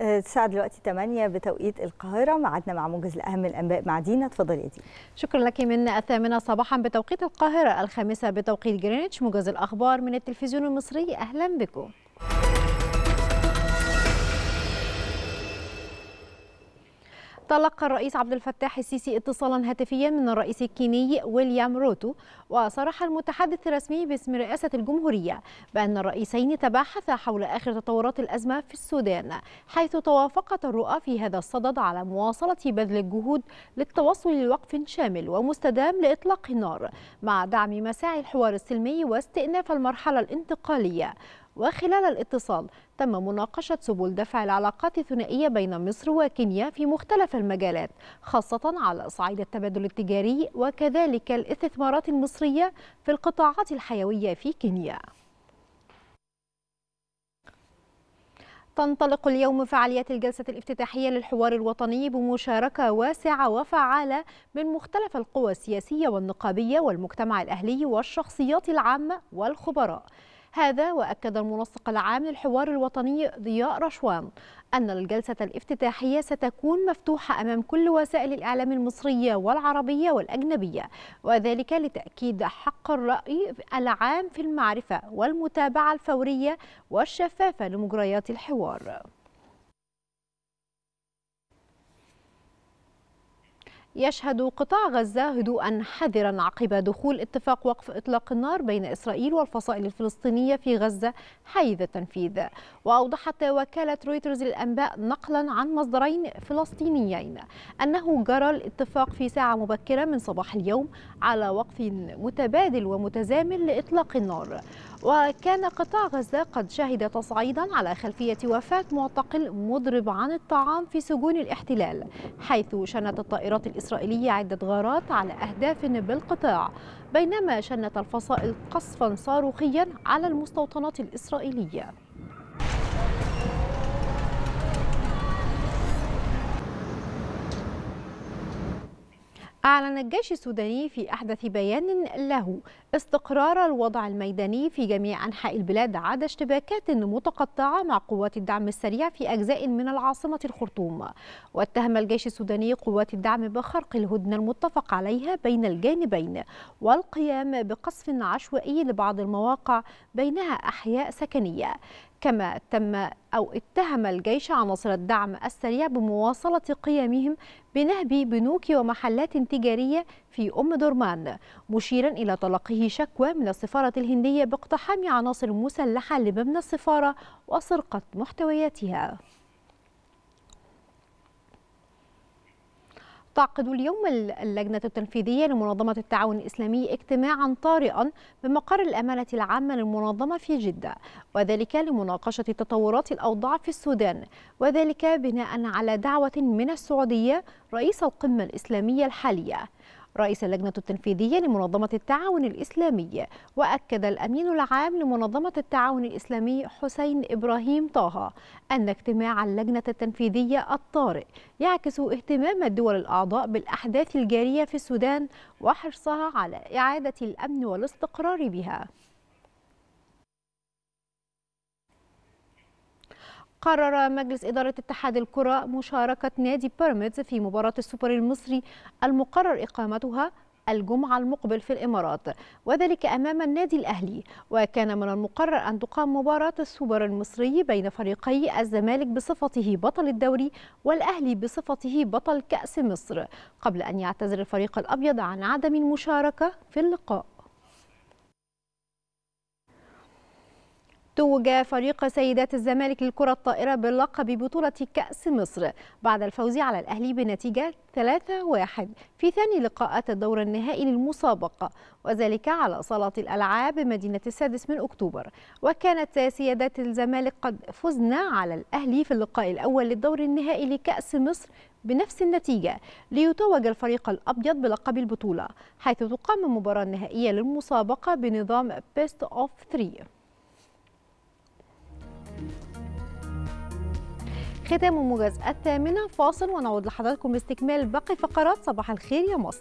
آه، الساعة دلوقتي 8 بتوقيت القاهرة معدنا مع موجز لأهم الأنباء مع دينا اتفضلي يا دينا شكرا لك من الثامنة صباحا بتوقيت القاهرة الخامسة بتوقيت جرينتش موجز الأخبار من التلفزيون المصري أهلا بكم تلقى الرئيس عبد الفتاح السيسي اتصالا هاتفيا من الرئيس الكيني ويليام روتو وصرح المتحدث الرسمي باسم رئاسة الجمهورية بأن الرئيسين تباحثا حول آخر تطورات الأزمة في السودان حيث توافقت الرؤى في هذا الصدد على مواصلة بذل الجهود للتوصل لوقف شامل ومستدام لإطلاق النار مع دعم مساعي الحوار السلمي واستئناف المرحلة الانتقالية وخلال الاتصال تم مناقشة سبل دفع العلاقات الثنائية بين مصر وكينيا في مختلف المجالات خاصة على صعيد التبادل التجاري وكذلك الاستثمارات المصرية في القطاعات الحيوية في كينيا تنطلق اليوم فعاليات الجلسة الافتتاحية للحوار الوطني بمشاركة واسعة وفعالة من مختلف القوى السياسية والنقابية والمجتمع الأهلي والشخصيات العامة والخبراء هذا وأكد المنسق العام للحوار الوطني ضياء رشوان أن الجلسة الافتتاحية ستكون مفتوحة أمام كل وسائل الإعلام المصرية والعربية والأجنبية وذلك لتأكيد حق الرأي العام في المعرفة والمتابعة الفورية والشفافة لمجريات الحوار يشهد قطاع غزة هدوءا حذرا عقب دخول اتفاق وقف إطلاق النار بين إسرائيل والفصائل الفلسطينية في غزة حيز التنفيذ وأوضحت وكالة رويترز للأنباء نقلا عن مصدرين فلسطينيين أنه جرى الاتفاق في ساعة مبكرة من صباح اليوم على وقف متبادل ومتزامن لإطلاق النار وكان قطاع غزة قد شهد تصعيدا على خلفية وفاة معتقل مضرب عن الطعام في سجون الاحتلال حيث شنت الطائرات الإسرائيلية عدة غارات على أهداف بالقطاع بينما شنت الفصائل قصفا صاروخيا على المستوطنات الإسرائيلية أعلن الجيش السوداني في أحدث بيان له استقرار الوضع الميداني في جميع أنحاء البلاد عدا اشتباكات متقطعة مع قوات الدعم السريع في أجزاء من العاصمة الخرطوم واتهم الجيش السوداني قوات الدعم بخرق الهدنة المتفق عليها بين الجانبين والقيام بقصف عشوائي لبعض المواقع بينها أحياء سكنية كما تم أو اتهم الجيش عناصر الدعم السريع بمواصلة قيامهم بنهب بنوك ومحلات تجارية في أم درمان مشيرا إلى تلقيه شكوى من السفارة الهندية باقتحام عناصر مسلحة لمبنى السفارة وسرقة محتوياتها تعقد اليوم اللجنة التنفيذية لمنظمة التعاون الإسلامي اجتماعا طارئا بمقر الأمانة العامة للمنظمة في جدة وذلك لمناقشة تطورات الأوضاع في السودان وذلك بناء على دعوة من السعودية رئيس القمة الإسلامية الحالية رئيس اللجنة التنفيذية لمنظمة التعاون الإسلامي وأكد الأمين العام لمنظمة التعاون الإسلامي حسين إبراهيم طه أن اجتماع اللجنة التنفيذية الطارئ يعكس اهتمام الدول الأعضاء بالأحداث الجارية في السودان وحرصها على إعادة الأمن والاستقرار بها قرر مجلس إدارة اتحاد الكرة مشاركة نادي بيراميدز في مباراة السوبر المصري المقرر إقامتها الجمعة المقبل في الإمارات وذلك أمام النادي الأهلي وكان من المقرر أن تقام مباراة السوبر المصري بين فريقي الزمالك بصفته بطل الدوري والأهلي بصفته بطل كأس مصر قبل أن يعتذر الفريق الأبيض عن عدم المشاركة في اللقاء توج فريق سيدات الزمالك للكرة الطائرة باللقب ببطولة كأس مصر بعد الفوز على الأهلي بنتيجة 3-1 في ثاني لقاءات الدور النهائي للمسابقة وذلك على صالة الألعاب بمدينة السادس من أكتوبر وكانت سيدات الزمالك قد فزنا على الأهلي في اللقاء الأول للدور النهائي لكأس مصر بنفس النتيجة ليتوج الفريق الأبيض بلقب البطولة حيث تقام المباراة النهائية للمسابقة بنظام بيست أوف 3 ختام الموجز الثامنة فاصل ونعود لحضراتكم باستكمال باقي فقرات صباح الخير يا مصر